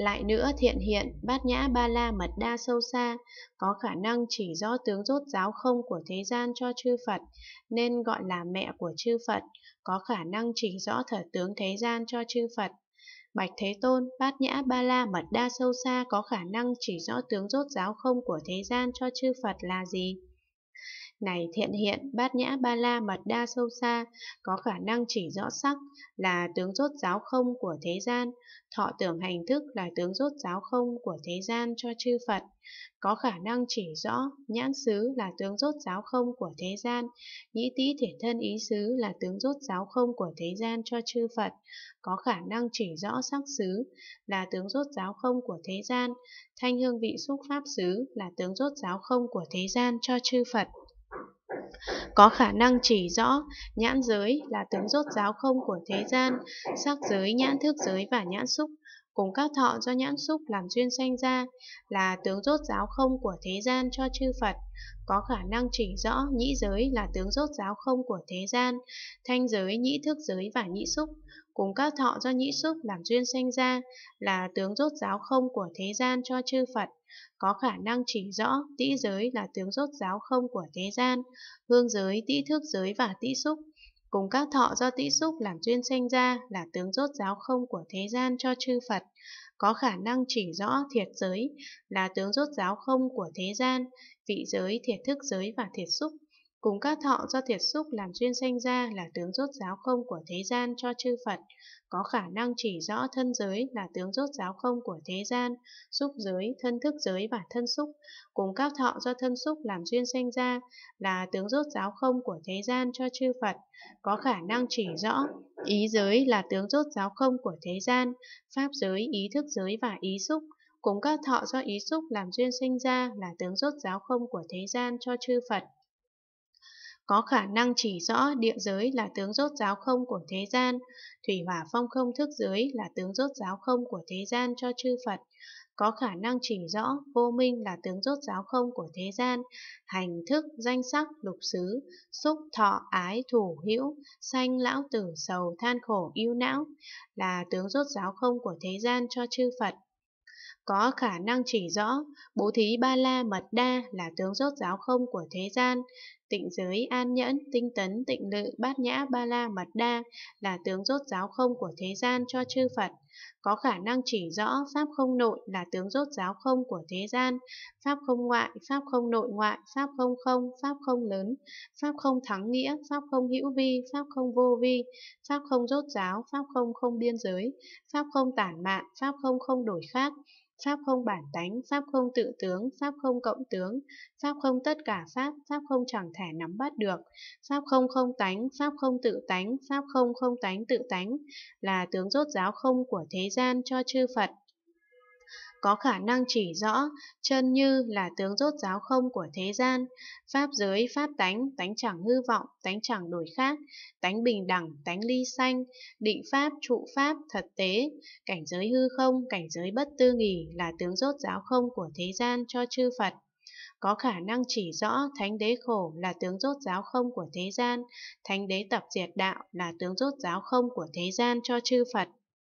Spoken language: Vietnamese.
Lại nữa thiện hiện, bát nhã ba la mật đa sâu xa, có khả năng chỉ do tướng rốt giáo không của thế gian cho chư Phật, nên gọi là mẹ của chư Phật, có khả năng chỉ rõ thở tướng thế gian cho chư Phật. Bạch Thế Tôn, Bát Nhã Ba La Mật Đa Sâu Xa có khả năng chỉ rõ tướng rốt giáo không của thế gian cho chư Phật là gì? Này thiện hiện, bát nhã ba la mật đa sâu xa, có khả năng chỉ rõ sắc là tướng rốt giáo không của thế gian, thọ tưởng hành thức là tướng rốt giáo không của thế gian cho chư Phật. Có khả năng chỉ rõ nhãn xứ là tướng rốt giáo không của thế gian, nhĩ tý thể thân ý xứ là tướng rốt giáo không của thế gian cho chư Phật, có khả năng chỉ rõ sắc xứ là tướng rốt giáo không của thế gian, thanh hương vị xúc pháp xứ là tướng rốt giáo không của thế gian cho chư Phật có khả năng chỉ rõ nhãn giới là tướng rốt giáo không của thế gian, sắc giới, nhãn thức giới và nhãn xúc cùng các thọ do nhãn xúc làm duyên sanh ra, là tướng rốt giáo không của thế gian cho chư Phật, có khả năng chỉ rõ nhĩ giới là tướng rốt giáo không của thế gian, thanh giới, nhĩ thức giới và nhĩ xúc, cùng các thọ do nhĩ xúc làm duyên sanh ra, là tướng rốt giáo không của thế gian cho chư Phật, có khả năng chỉ rõ tĩ giới là tướng rốt giáo không của thế gian, hương giới, tĩ thức giới và tĩ xúc, cùng các thọ do tĩ xúc làm duyên sanh ra là tướng rốt giáo không của thế gian cho chư Phật, có khả năng chỉ rõ thiệt giới là tướng rốt giáo không của thế gian, vị giới thiệt thức giới và thiệt xúc Cùng các thọ do thiệt xúc làm duyên sanh ra là tướng rốt giáo không của thế gian cho chư Phật, có khả năng chỉ rõ thân giới là tướng rốt giáo không của thế gian, xúc giới, thân thức giới và thân xúc. Cùng các thọ do thân xúc làm duyên sanh ra là tướng rốt giáo không của thế gian cho chư Phật, có khả năng chỉ rõ ý giới là tướng rốt giáo không của thế gian, pháp giới, ý thức giới và ý xúc cùng các thọ do ý xúc làm duyên sinh ra là tướng rốt giáo không của thế gian cho chư Phật có khả năng chỉ rõ địa giới là tướng rốt giáo không của thế gian, thủy hỏa phong không thức giới là tướng rốt giáo không của thế gian cho chư Phật, có khả năng chỉ rõ vô minh là tướng rốt giáo không của thế gian, hành thức, danh sắc, lục xứ, xúc, thọ, ái, thủ, hữu, sanh, lão tử, sầu, than khổ, yêu não, là tướng rốt giáo không của thế gian cho chư Phật có khả năng chỉ rõ bố thí ba la mật đa là tướng rốt giáo không của thế gian, tịnh giới an nhẫn, tinh tấn, tịnh lự, bát nhã ba la mật đa là tướng rốt giáo không của thế gian cho chư Phật, có khả năng chỉ rõ pháp không nội là tướng rốt giáo không của thế gian, pháp không ngoại, pháp không nội ngoại, pháp không không, pháp không lớn, pháp không thắng nghĩa, pháp không hữu vi, pháp không vô vi, pháp không rốt giáo, pháp không không biên giới, pháp không tản mạn, pháp không không đổi khác, Pháp không bản tánh, Pháp không tự tướng, Pháp không cộng tướng, Pháp không tất cả Pháp, Pháp không chẳng thể nắm bắt được, Pháp không không tánh, Pháp không tự tánh, Pháp không không tánh tự tánh, là tướng rốt giáo không của thế gian cho chư Phật, có khả năng chỉ rõ chân như là tướng rốt giáo không của thế gian, pháp giới pháp tánh, tánh chẳng hư vọng, tánh chẳng đổi khác, tánh bình đẳng, tánh ly sanh, định pháp, trụ pháp, thật tế, cảnh giới hư không, cảnh giới bất tư nghỉ là tướng rốt giáo không của thế gian cho chư Phật có khả năng chỉ rõ thánh đế khổ là tướng rốt giáo không của thế gian, thánh đế tập diệt đạo là tướng rốt giáo không của thế gian cho chư Phật.